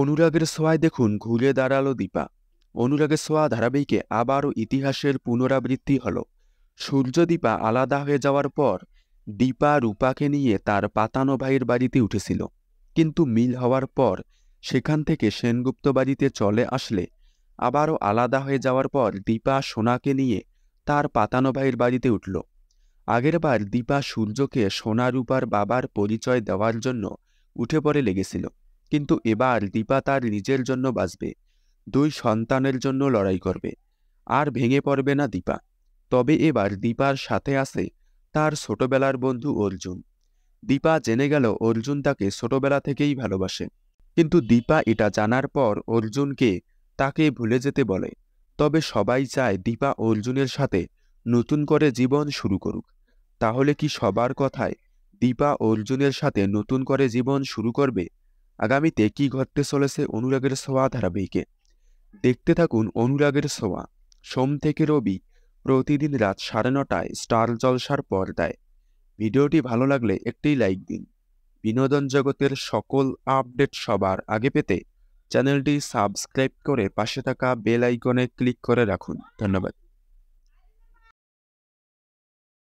অনুরাগের সোয়ায় দেখুন ঘুরে দাঁড়ালো দীপা অনুরাগের সোয়া ধারাবাহিকে আবারও ইতিহাসের পুনরাবৃত্তি হল সূর্য দীপা আলাদা হয়ে যাওয়ার পর দীপা রূপাকে নিয়ে তার পাতানো ভাইয়ের বাড়িতে উঠেছিল কিন্তু মিল হওয়ার পর সেখান থেকে সেনগুপ্ত বাড়িতে চলে আসলে আবারও আলাদা হয়ে যাওয়ার পর দীপা সোনাকে নিয়ে তার পাতানো ভাইয়ের বাড়িতে উঠল আগেরবার দীপা সূর্যকে সোনা রূপার বাবার পরিচয় দেওয়ার জন্য উঠে পড়ে লেগেছিল কিন্তু এবার দীপা তার নিজের জন্য বাঁচবে দুই সন্তানের জন্য লড়াই করবে আর ভেঙে পড়বে না দীপা তবে এবার দীপার সাথে আসে তার ছোটবেলার বন্ধু অর্জুন দীপা জেনে গেল অর্জুন তাকে ছোটবেলা থেকেই ভালোবাসে কিন্তু দীপা এটা জানার পর অর্জুনকে তাকে ভুলে যেতে বলে তবে সবাই চায় দীপা অর্জুনের সাথে নতুন করে জীবন শুরু করুক তাহলে কি সবার কথায় দীপা অর্জুনের সাথে নতুন করে জীবন শুরু করবে আগামীতে কি ঘটতে চলেছে অনুরাগের সোয়া ধারাবাহিকে দেখতে থাকুন অনুরাগের সোয়া সোম থেকে রবি প্রতিদিন রাত সাড়ে নটায় স্টার জলসার পর্দায় ভিডিওটি ভালো লাগলে একটি লাইক দিন বিনোদন জগতের সকল আপডেট সবার আগে পেতে চ্যানেলটি সাবস্ক্রাইব করে পাশে থাকা বেল আইকনে ক্লিক করে রাখুন ধন্যবাদ